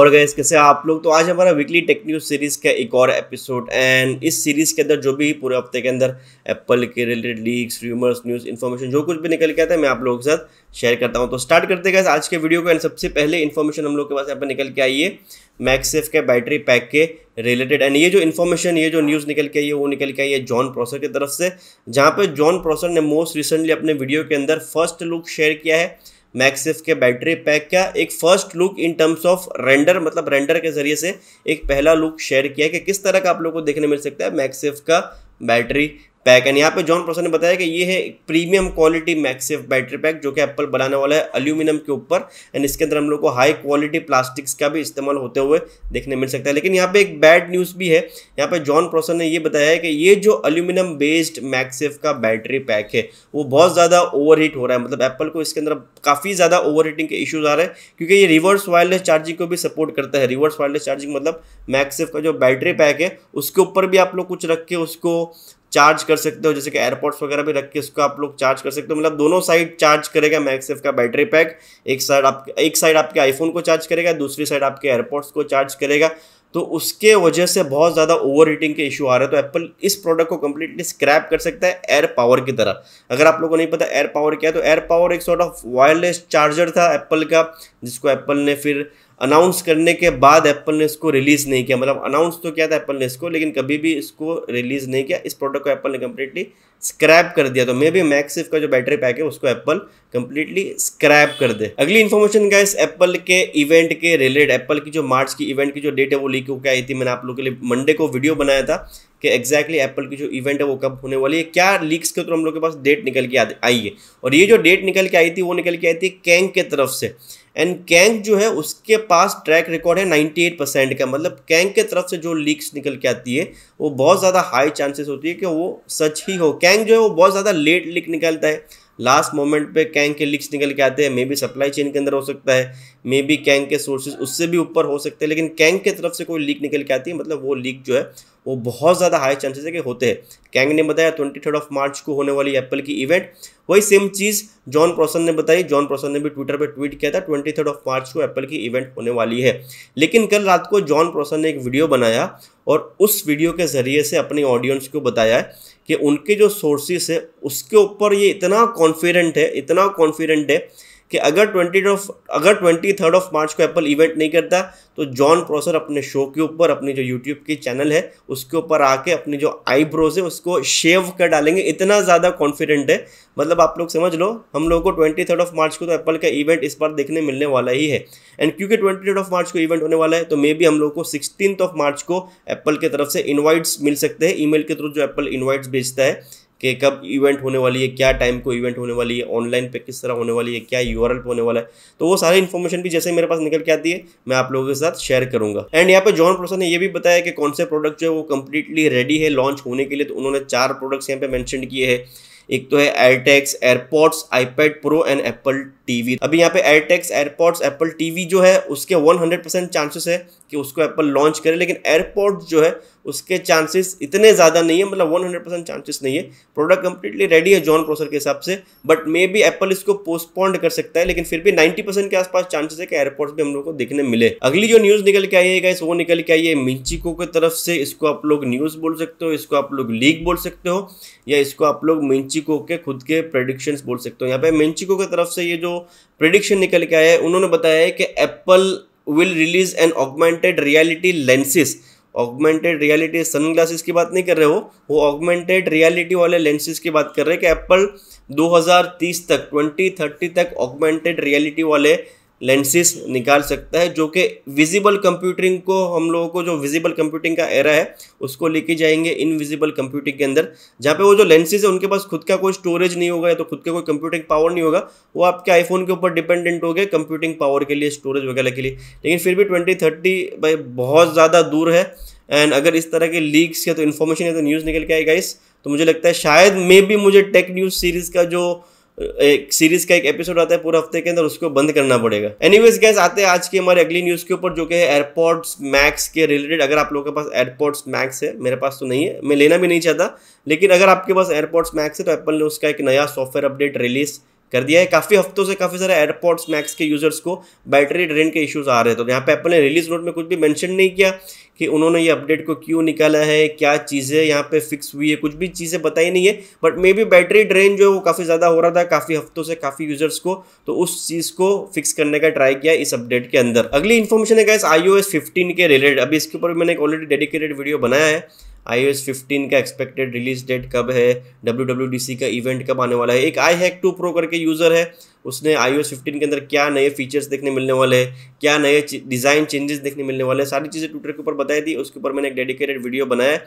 और गए कैसे आप लोग तो आज हमारा वीकली टेक न्यूज़ सीरीज़ का एक और एपिसोड एंड इस सीरीज़ के अंदर जो भी पूरे हफ्ते के अंदर एप्पल के related leaks rumours news information जो कुछ भी निकल के आता है मैं आप लोगों के साथ शेयर करता हूँ तो स्टार्ट करते गए आज के वीडियो को एंड सबसे पहले इन्फॉर्मेशन हम लोग के पास यहाँ पर निकल के आई है मैक्सेफ के बैटरी पैक के रिलेटेड एंड ये जो इन्फॉर्मेशन ये जो न्यूज़ निकल के आई है वो निकल के आई है जॉन प्रोसर की तरफ से जहाँ पर जॉन प्रोसर ने मोस्ट रिसेंटली अपने वीडियो के अंदर फर्स्ट लुक शेयर किया है मैक्सिफ के बैटरी पैक का एक first look in terms of render मतलब रेंडर के जरिए से एक पहला लुक शेयर किया है कि किस तरह का आप लोग को देखने मिल सकता है मैक्सिफ का बैटरी पैक एंड यहाँ पे जॉन प्रोसर ने बताया कि ये है premium quality MagSafe battery pack जो कि एप्पल बनाने वाला है अल्यूमिनियम के ऊपर एंड इसके अंदर हम लोग को हाई क्वालिटी प्लास्टिक्स का भी इस्तेमाल होते हुए देखने मिल सकता है लेकिन यहाँ पे एक बैड न्यूज़ भी है यहाँ पे जॉन प्रोसर ने ये बताया है कि ये जो अल्यूमिनियम बेस्ड मैक्सिफ का बैटरी पैक है वो बहुत ज़्यादा ओवर हो रहा है मतलब एप्पल को इसके अंदर काफ़ी ज़्यादा ओवर के इशूज़ आ रहे हैं क्योंकि ये रिवर्स वायरलेस चार्जिंग को भी सपोर्ट करता है रिवर्स वायरलेस चार्जिंग मतलब मैक्सिफ का जो बैटरी पैक है उसके ऊपर भी आप लोग कुछ रख के उसको चार्ज कर सकते हो जैसे कि एयरपोर्ट्स वगैरह भी रख के उसको आप लोग चार्ज कर सकते हो मतलब दोनों साइड चार्ज करेगा मैक्सेफ का बैटरी पैक एक साइड आप एक साइड आपके आईफोन को चार्ज करेगा दूसरी साइड आपके एयरपोर्ट्स को चार्ज करेगा तो उसके वजह से बहुत ज़्यादा ओवर हीटिंग के इशू आ रहे हैं तो एप्पल इस प्रोडक्ट को कम्प्लीटली स्क्रैप कर सकता है एयर पावर की तरह अगर आप लोगों को नहीं पता एयर पावर क्या है तो एयर पावर एक सॉर्ट ऑफ वायरलेस चार्जर था एप्पल का जिसको एप्पल ने फिर अनाउंस करने के बाद एप्पल ने इसको रिलीज़ नहीं किया मतलब अनाउंस तो किया था एप्पल ने इसको लेकिन कभी भी इसको रिलीज़ नहीं किया इस प्रोडक्ट को एप्पल ने कम्प्लीटली स्क्रैप कर दिया तो मे बी मैक्सिफ का जो बैटरी पैक है उसको एप्पल कम्प्लीटली स्क्रैप कर दे अगली इन्फॉर्मेशन का एप्पल के इवेंट के रिलेटेड एप्पल की जो मार्च की इवेंट की जो डेट है वो लीक होकर आई थी मैंने आप लोग के लिए मंडे को वीडियो बनाया था कि एग्जैक्टली एप्पल की जो इवेंट है वो कब होने वाली है क्या लीक्स के थ्रू हम लोग के पास डेट निकल के आई है और ये जो डेट निकल के आई थी वो निकल के आई थी कैंग के तरफ से एंड कैंक जो है उसके पास ट्रैक रिकॉर्ड है 98 परसेंट का मतलब कैंक के तरफ से जो लीक्स निकल के आती है वो बहुत ज़्यादा हाई चांसेस होती है कि वो सच ही हो कैंक जो है वो बहुत ज़्यादा लेट लीक निकलता है लास्ट मोमेंट पे कैंक के लीक्स निकल के आते हैं मे बी सप्लाई चेन के अंदर हो सकता है मे बी कैंक के सोर्सेज उससे भी ऊपर हो सकते हैं लेकिन कैंक के तरफ से कोई लीक निकल के आती है मतलब वो लीक जो है वो बहुत ज़्यादा हाई चांसेस है कि होते हैं कैंग ने बताया ट्वेंटी थर्ड ऑफ मार्च को होने वाली एप्पल की इवेंट वही सेम चीज़ जॉन प्रोसन ने बताई जॉन प्रोसन ने भी ट्विटर पर ट्वीट किया था ट्वेंटी थर्ड ऑफ मार्च को एप्पल की इवेंट होने वाली है लेकिन कल रात को जॉन प्रोसन ने एक वीडियो बनाया और उस वीडियो के ज़रिए से अपने ऑडियंस को बताया कि उनके जो सोर्सेस है उसके ऊपर ये इतना कॉन्फिडेंट है इतना कॉन्फिडेंट है कि अगर ट्वेंटी अगर ट्वेंटी थर्ड ऑफ मार्च को एप्पल इवेंट नहीं करता तो जॉन प्रोसर अपने शो के ऊपर अपनी जो यूट्यूब की चैनल है उसके ऊपर आके अपनी जो आईब्रोज है उसको शेव कर डालेंगे इतना ज़्यादा कॉन्फिडेंट है मतलब आप लोग समझ लो हम लोगों को ट्वेंटी थर्ड ऑफ मार्च को तो एप्पल का इवेंट इस बार देखने मिलने वाला ही है एंड क्योंकि ट्वेंटी ऑफ मार्च को इवेंट होने वाला है तो मे बी हम लोग को सिक्सटीन ऑफ मार्च को एप्पल की तरफ से इन्वाइट्स मिल सकते हैं ई के थ्रू जो एप्पल इन्वाइट्स भेजता है कि कब इवेंट होने वाली है क्या टाइम को इवेंट होने वाली है ऑनलाइन पे किस तरह होने वाली है क्या यू पे होने वाला है तो वो सारी इन्फॉर्मेशन भी जैसे मेरे पास निकल के आती है मैं आप लोगों के साथ शेयर करूंगा एंड यहाँ पे जॉन प्रोसा ने ये भी बताया कि कौन से प्रोडक्ट जो है वो कंप्लीटली रेडी है लॉन्च होने के लिए तो उन्होंने चार प्रोडक्ट्स यहाँ पे मैंशन किए हैं एक तो है AirTags AirPods iPad Pro and Apple TV अभी यहाँ पे एयरटेक्स एयरपोर्ट्स एप्पल टीवी जो है उसके 100 परसेंट चांसेस है कि उसको एप्पल लॉन्च करे लेकिन एयरपोर्ट जो है उसके चांसेस इतने ज़्यादा नहीं है मतलब 100 परसेंट चांसेस नहीं है प्रोडक्ट कंप्लीटली रेडी है जॉन प्रोसर के हिसाब से बट मे बी एप्पल इसको पोस्टपोन्ड कर सकता है लेकिन फिर भी नाइन्टी परसेंट के आसपास चांसेस है कि एयरपोर्ट भी हम लोग को देखने मिले अगली जो न्यूज़ निकल के आई है गाइस वो निकल के आई है मिंचिको की तरफ से इसको आप लोग न्यूज़ बोल सकते हो इसको आप लोग लीक बोल सकते हो या इसको आप लोग मिंचिको के खुद के प्रडिक्शंस बोल सकते हो यहाँ पे मिंचिको की तरफ से ये जो प्रिडिक्शन निकल के आया है उन्होंने बताया है कि Apple will release an augmented reality lenses augmented reality sunglasses की बात नहीं कर रहे हो वो ऑगमेंटेड रियलिटी वाले लेंसेज की बात कर रहे हैं कि एप्पल 2030 तक 2030 तक ऑगमेंटेड रियलिटी वाले लेंसेस निकाल सकता है जो कि विजिबल कंप्यूटिंग को हम लोगों को जो विजिबल कंप्यूटिंग का एरा है उसको लेके जाएंगे इनविजिबल कंप्यूटिंग के अंदर जहाँ पे वो जो लेंसेज है उनके पास खुद का कोई स्टोरेज नहीं होगा या तो खुद का कोई कंप्यूटिंग पावर नहीं होगा वो आपके आईफोन के ऊपर डिपेंडेंट हो गए कंप्यूटिंग पावर के लिए स्टोरेज वगैरह के लिए लेकिन फिर भी ट्वेंटी थर्टी भाई बहुत ज़्यादा दूर है एंड अगर इस तरह के लीक्स या तो इन्फॉर्मेशन या तो न्यूज़ निकल के आएगा इस तो मुझे लगता है शायद मे भी मुझे टेक न्यूज़ सीरीज़ का जो एक सीरीज का एक एपिसोड आता है पूरे हफ्ते के अंदर उसको बंद करना पड़ेगा एनीवेज गैस आते हैं आज की हमारे अगली न्यूज के ऊपर जो कि है एयरपोर्ट्स मैक्स के रिलेटेड अगर आप लोगों के पास एयरपोर्ट्स मैक्स है मेरे पास तो नहीं है मैं लेना भी नहीं चाहता लेकिन अगर आपके पास एयरपोर्ट्स मैक्स है तो एप्पल ने उसका एक नया सॉफ्टवेयर अपडेट रिलीज कर दिया है काफ़ी हफ्तों से काफ़ी सारे एयरपोर्ट्स मैक्स के यूज़र्स को बैटरी ड्रेन के इश्यूज़ आ रहे हैं तो यहाँ पे एप्पल ने रिलीज नोट में कुछ भी मेंशन नहीं किया कि उन्होंने ये अपडेट को क्यों निकाला है क्या चीज़ें यहाँ पे फिक्स हुई है कुछ भी चीज़ें बताई नहीं है but may be battery drain जो है वो काफ़ी ज़्यादा हो रहा था काफ़ी हफ्तों से काफ़ी यूज़र्स को तो उस चीज़ को फिक्स करने का ट्राई किया इस अपडेट के अंदर अगली इन्फॉर्मेशन है क्या इस आई ओ के रिलेटेड अभी इसके ऊपर मैंने एक ऑलरेडी डेडिकेटेड वीडियो बनाया है आई 15 का एक्सपेक्टेड रिलीज डेट कब है डब्ल्यू का इवेंट कब आने वाला है एक आई हैक टू प्रो करके यूज़र है उसने आई 15 के अंदर क्या नए फीचर्स देखने मिलने वाले हैं क्या नए डिज़ाइन चेंजेस देखने मिलने वाले हैं सारी चीज़ें ट्विटर के ऊपर बताई थी उसके ऊपर मैंने एक डेडिकेटेड वीडियो बनाया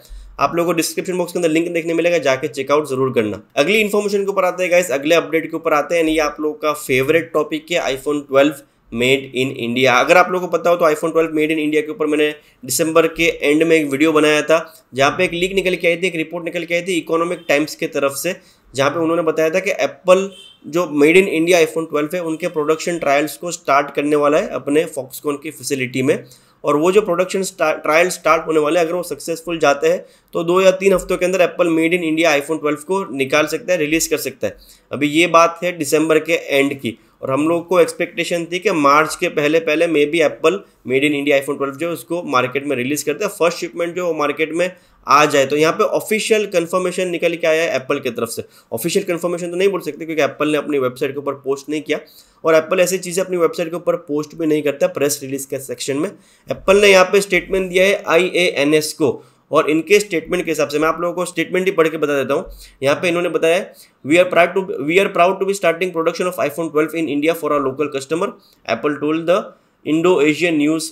आप लोगों को डिस्क्रिप्शन बॉक्स के अंदर लिंक देखने मिलेगा जाके चेकआउट जरूर करना अगली इन्फॉर्मेशन के ऊपर आते हैं गाइस अगले अपडेट के ऊपर आते हैं ये आप लोग का फेवरेट टॉपिक है iPhone twelve made in India अगर आप लोगों को पता हो तो आईफोन 12 मेड इन इंडिया के ऊपर मैंने दिसंबर के एंड में एक वीडियो बनाया था जहाँ पे एक लीक निकल के आई थी एक रिपोर्ट निकल के आई थी इकोनॉमिक टाइम्स की तरफ से जहाँ पे उन्होंने बताया था कि एप्पल जो मेड इन इंडिया आईफोन 12 है उनके प्रोडक्शन ट्रायल्स को स्टार्ट करने वाला है अपने फॉक्सकॉन की फैसिलिटी में और वो जो प्रोडक्शन ट्रायल स्टार्ट होने वाले अगर वो सक्सेसफुल जाते हैं तो दो या तीन हफ्तों के अंदर Apple made in India iPhone 12 को निकाल सकता है रिलीज़ कर सकता है अभी ये बात है दिसंबर के एंड की और हम लोग को एक्सपेक्टेशन थी कि मार्च के पहले पहले may be Apple made in India iPhone twelve जो उसको मार्केट में रिलीज़ करते हैं फर्स्ट शिपमेंट जो मार्केट में आ जाए तो यहाँ पे ऑफिशियल कंफर्मेशन निकल के आया है एप्पल की तरफ से ऑफिशियल कंफर्मेशन तो नहीं बोल सकते क्योंकि एप्पल ने अपनी वेबसाइट के ऊपर पोस्ट नहीं किया और एप्पल ऐसी चीज़ें अपनी वेबसाइट के ऊपर पोस्ट भी नहीं करता प्रेस रिलीज के सेक्शन में एप्पल ने यहाँ पे स्टेटमेंट दिया है आई ए एन एस को और इनके स्टेटमेंट के हिसाब से मैं आप लोगों को स्टेटमेंट ही पढ़ के बता देता हूँ यहाँ पे इन्होंने बताया we are proud to we are proud to be starting production of phone twelve in India for our local customer Apple told the Indo Asian news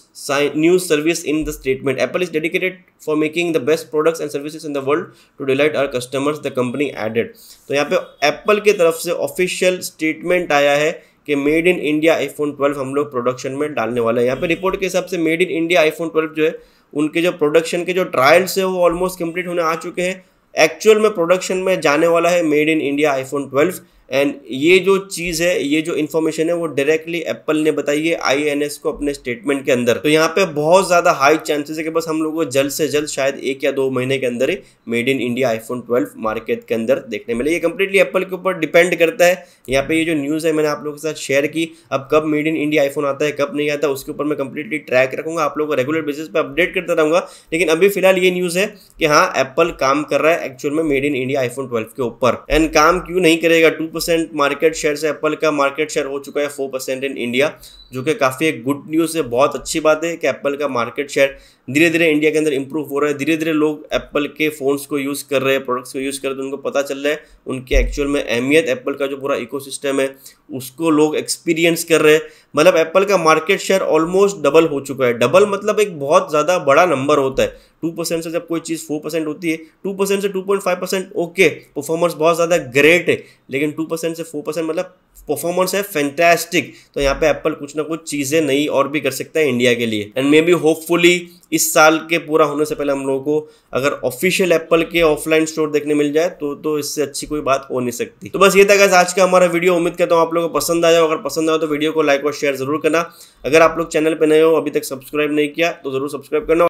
news service in the statement Apple is dedicated for making the best products and services in the world to delight our customers the company added तो यहाँ पे Apple की तरफ से official statement आया है कि made in India iPhone 12 हम लोग प्रोडक्शन में डालने वाले हैं यहाँ पे रिपोर्ट के हिसाब से मेड इन इंडिया आईफोन 12 जो है उनके जो प्रोडक्शन के जो ट्रायल्स है वो ऑलमोस्ट कंप्लीट होने आ चुके हैं एक्चुअल में प्रोडक्शन में जाने वाला है made in India iPhone twelve and ये जो चीज़ है ये जो इन्फॉर्मेशन है वो डायरेक्टली एप्पल ने बताई है आई को अपने स्टेटमेंट के अंदर तो यहाँ पे बहुत ज़्यादा हाई चांसेस है कि बस हम लोगों को जल्द से जल्द शायद एक या दो महीने के अंदर ही made in India iPhone 12 market के अंदर देखने मिले ये कम्प्लीटली एप्पल के ऊपर डिपेंड करता है यहाँ पे ये जो न्यूज़ है मैंने आप लोगों के साथ शेयर की अब कब मेड इन इंडिया आईफोन आता है कब नहीं आता उसके ऊपर मैं कंप्लीटली ट्रैक रखूँगा आप लोगों को रेगुलर बेसिस पर अपडेट करता रहूँगा लेकिन अभी फिलहाल ये न्यूज़ है कि हाँ एप्पल काम कर रहा है एक्चुअल में made in India iPhone twelve के ऊपर एंड काम क्यों नहीं करेगा टू परसेंट मार्केट शेयर से एप्पल का मार्केट शेयर हो चुका है फोर परसेंट इन इंडिया जो कि काफ़ी एक गुड न्यूज़ है बहुत अच्छी बात है कि एप्पल का मार्केट शेयर धीरे धीरे इंडिया के अंदर इंप्रूव हो रहा है धीरे धीरे लोग एप्पल के फ़ोन्स को यूज़ कर रहे हैं प्रोडक्ट्स को यूज़ कर रहे हैं तो उनको पता चल रहा है उनके एक्चुअल में अहमियत एप्पल का जो पूरा इकोसिस्टम है उसको लोग एक्सपीरियंस कर रहे हैं मतलब एप्पल का मार्केट शेयर ऑलमोस्ट डबल हो चुका है डबल मतलब एक बहुत ज़्यादा बड़ा नंबर होता है टू परसेंट से जब कोई चीज़ फोर परसेंट होती है टू परसेंट से two point five percent okay performance बहुत ज़्यादा ग्रेट है लेकिन टू परसेंट से फोर परसेंट मतलब परफॉर्मेंस है फैंटेस्टिक तो यहाँ पे एप्पल कुछ ना कुछ चीज़ें नई और भी कर सकता है इंडिया के लिए एंड मे बी होपफुली इस साल के पूरा होने से पहले हम लोगों को अगर ऑफिशियल एप्पल के ऑफलाइन स्टोर देखने मिल जाए तो तो इससे अच्छी कोई बात हो नहीं सकती तो बस ये था आज का हमारा वीडियो उम्मीद करता हूँ आप लोगों को पसंद आया अगर पसंद आया तो वीडियो को लाइक और शेयर जरूर करना अगर आप लोग चैनल पर नए हो अभी तक सब्सक्राइब नहीं किया तो जरूर सब्सक्राइब करना